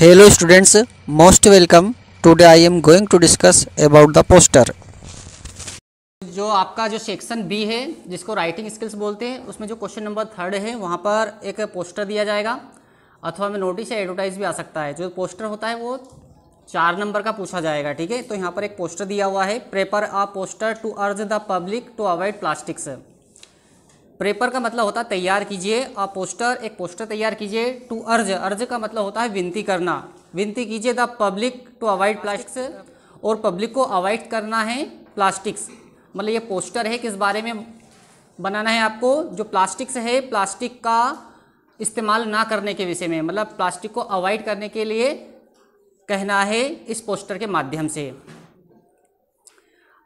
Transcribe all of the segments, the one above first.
hello students most welcome today I am going to discuss about the poster जो आपका जो section B है जिसको राइटिंग स्किल्स बोलते हैं उसमें जो क्वेश्चन नंबर थर्ड है वहाँ पर एक पोस्टर दिया जाएगा अथवा में नोटिस या एडवर्टाइज भी आ सकता है जो पोस्टर होता है वो चार नंबर का पूछा जाएगा ठीक है तो यहाँ पर एक पोस्टर दिया हुआ है prepare a poster to urge the public to avoid plastics prepare का मतलब होता है तैयार कीजिए अ पोस्टर एक पोस्टर तैयार कीजिए टू अर्ज अर्ज का मतलब होता है विनती करना विनती कीजिए the public to avoid plastics और पब्लिक को अवॉइड करना है प्लास्टिक्स मतलब ये पोस्टर है किस बारे में बनाना है आपको जो प्लास्टिक्स है प्लास्टिक का इस्तेमाल ना करने के विषय में मतलब प्लास्टिक को अवॉइड करने के लिए कहना है इस पोस्टर के माध्यम से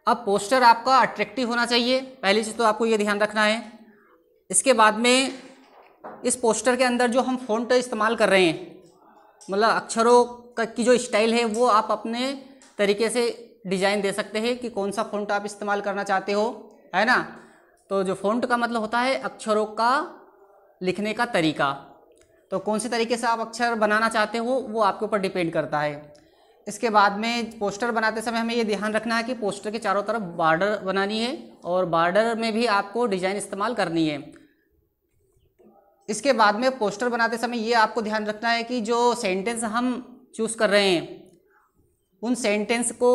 अब पोस्टर आपका अट्रैक्टिव होना चाहिए पहली चीज़ तो आपको ये ध्यान रखना है इसके बाद में इस पोस्टर के अंदर जो हम फ़ॉन्ट इस्तेमाल कर रहे हैं मतलब अक्षरों का की जो स्टाइल है वो आप अपने तरीके से डिज़ाइन दे सकते हैं कि कौन सा फ़ॉन्ट आप इस्तेमाल करना चाहते हो है ना तो जो फ़ॉन्ट का मतलब होता है अक्षरों का लिखने का तरीका तो कौन से तरीके से आप अक्षर बनाना चाहते हो वो आपके ऊपर डिपेंड करता है इसके बाद में पोस्टर बनाते समय हमें ये ध्यान रखना है कि पोस्टर के चारों तरफ बार्डर बनानी है और बार्डर में भी आपको डिज़ाइन इस्तेमाल करनी है इसके बाद में पोस्टर बनाते समय ये आपको ध्यान रखना है कि जो सेंटेंस हम चूज़ कर रहे हैं उन सेंटेंस को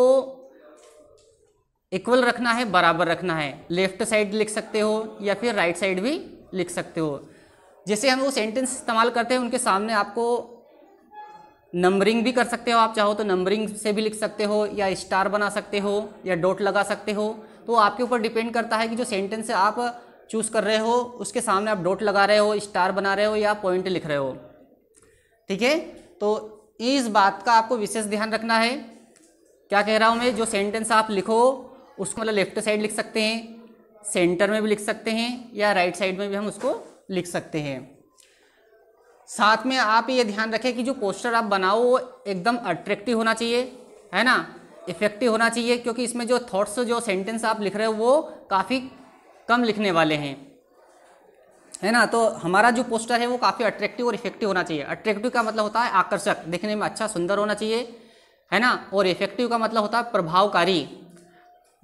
इक्वल रखना है बराबर रखना है लेफ्ट साइड लिख सकते हो या फिर राइट साइड भी लिख सकते हो जैसे हम वो सेंटेंस इस्तेमाल करते हैं उनके सामने आपको नंबरिंग भी कर सकते हो आप चाहो तो नंबरिंग से भी लिख सकते हो या स्टार बना सकते हो या डॉट लगा सकते हो तो आपके ऊपर डिपेंड करता है कि जो सेंटेंस आप चूज़ कर रहे हो उसके सामने आप डॉट लगा रहे हो स्टार बना रहे हो या पॉइंट लिख रहे हो ठीक है तो इस बात का आपको विशेष ध्यान रखना है क्या कह रहा हूँ मैं जो सेंटेंस आप लिखो उसको मतलब लेफ्ट साइड लिख सकते हैं सेंटर में भी लिख सकते हैं या राइट साइड में भी हम उसको लिख सकते हैं साथ में आप ये ध्यान रखें कि जो पोस्टर आप बनाओ वो एकदम अट्रैक्टिव होना चाहिए है ना इफेक्टिव होना चाहिए क्योंकि इसमें जो थॉट्स जो सेंटेंस आप लिख रहे हो वो काफ़ी कम लिखने वाले हैं है ना तो हमारा जो पोस्टर है वो काफ़ी अट्रैक्टिव और इफेक्टिव होना चाहिए अट्रैक्टिव का मतलब होता है आकर्षक देखने में अच्छा सुंदर होना चाहिए है ना और इफेक्टिव का मतलब होता है प्रभावकारी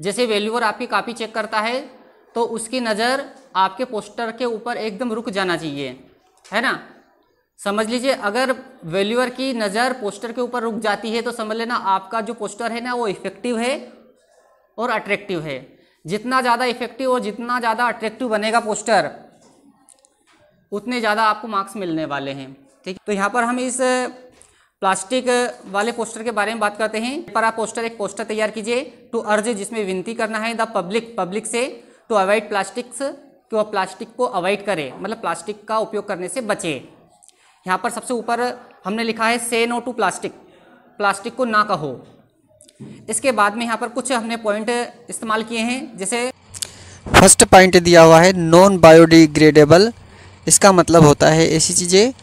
जैसे वैल्यूअर आपकी कापी चेक करता है तो उसकी नज़र आपके पोस्टर के ऊपर एकदम रुक जाना चाहिए है ना समझ लीजिए अगर वैल्यूअर की नज़र पोस्टर के ऊपर रुक जाती है तो समझ लेना आपका जो पोस्टर है ना वो इफेक्टिव है और अट्रैक्टिव है जितना ज़्यादा इफेक्टिव और जितना ज़्यादा अट्रैक्टिव बनेगा पोस्टर उतने ज़्यादा आपको मार्क्स मिलने वाले हैं ठीक तो यहाँ पर हम इस प्लास्टिक वाले पोस्टर के बारे में बात करते हैं पर आप पोस्टर एक पोस्टर तैयार कीजिए टू अर्ज जिसमें विनती करना है द पब्लिक पब्लिक से टू अवॉइड प्लास्टिक्स कि वह प्लास्टिक को अवॉइड करे मतलब प्लास्टिक का उपयोग करने से बचे यहाँ पर सबसे ऊपर हमने लिखा है से नो टू प्लास्टिक प्लास्टिक को ना कहो इसके बाद में यहाँ पर कुछ हमने पॉइंट इस्तेमाल किए हैं जैसे फर्स्ट पॉइंट दिया हुआ है नॉन बायोडिग्रेडेबल इसका मतलब होता है ऐसी चीज़ें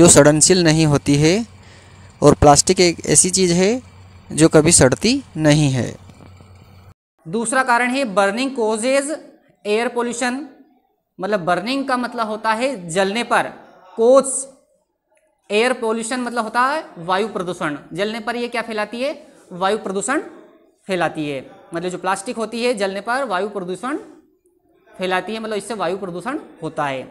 जो सड़नशील नहीं होती है और प्लास्टिक एक ऐसी चीज़ है जो कभी सड़ती नहीं है दूसरा कारण है बर्निंग कोजेज एयर पोल्यूशन मतलब बर्निंग का मतलब होता है जलने पर कोज एयर पोल्यूशन मतलब होता है वायु प्रदूषण जलने पर ये क्या फैलाती है वायु प्रदूषण फैलाती है मतलब जो प्लास्टिक होती है जलने पर वायु प्रदूषण फैलाती है मतलब इससे वायु प्रदूषण होता है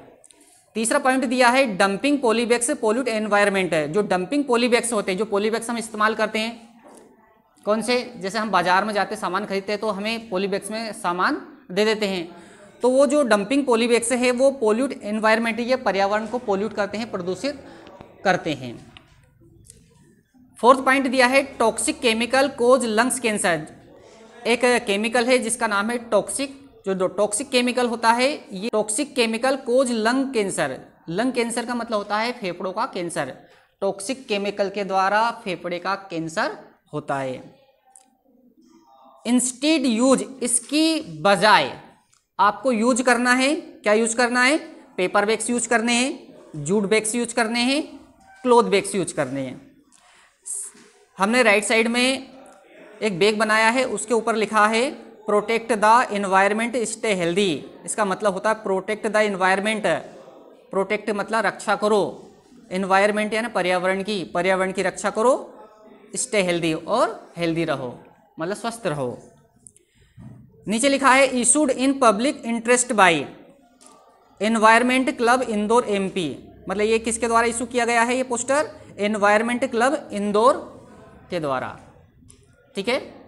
तीसरा पॉइंट दिया है डंपिंग पोलीबैग्स पोल्यूट एनवायरमेंट है जो डंपिंग पोलीबैग्स होते हैं जो पोलीबैग्स हम इस्तेमाल करते हैं कौन से जैसे हम बाजार में जाते सामान खरीदते हैं तो हमें पोलीबैग्स में सामान दे देते हैं तो वो जो डंपिंग पोलीबैग्स है वो पोल्यूट एनवायरमेंट ये पर्यावरण को पोल्यूट करते हैं प्रदूषित करते हैं फोर्थ पॉइंट दिया है toxic chemical cause lungs cancer एक केमिकल है जिसका नाम है टॉक्सिक जो टॉक्सिक केमिकल होता है ये toxic chemical cause lung cancer lung cancer का मतलब होता है फेफड़ों का कैंसर टॉक्सिक केमिकल के द्वारा फेफड़े का कैंसर होता है इंस्टीड यूज इसकी बजाय आपको यूज करना है क्या यूज करना है पेपर बैग्स यूज करने हैं जूट बैग्स यूज करने हैं क्लोथ बैग्स यूज करने हैं हमने राइट साइड में एक बैग बनाया है उसके ऊपर लिखा है protect the environment stay healthy इसका मतलब होता है प्रोटेक्ट द इन्वायरमेंट प्रोटेक्ट मतलब रक्षा करो इन्वायरमेंट यानी पर्यावरण की पर्यावरण की रक्षा करो स्टे हेल्दी और हेल्दी रहो मतलब स्वस्थ रहो नीचे लिखा है issued in public interest by environment club Indore MP मतलब ये किसके द्वारा इशू किया गया है ये पोस्टर इन्वायरमेंट क्लब इंदौर के द्वारा ठीक है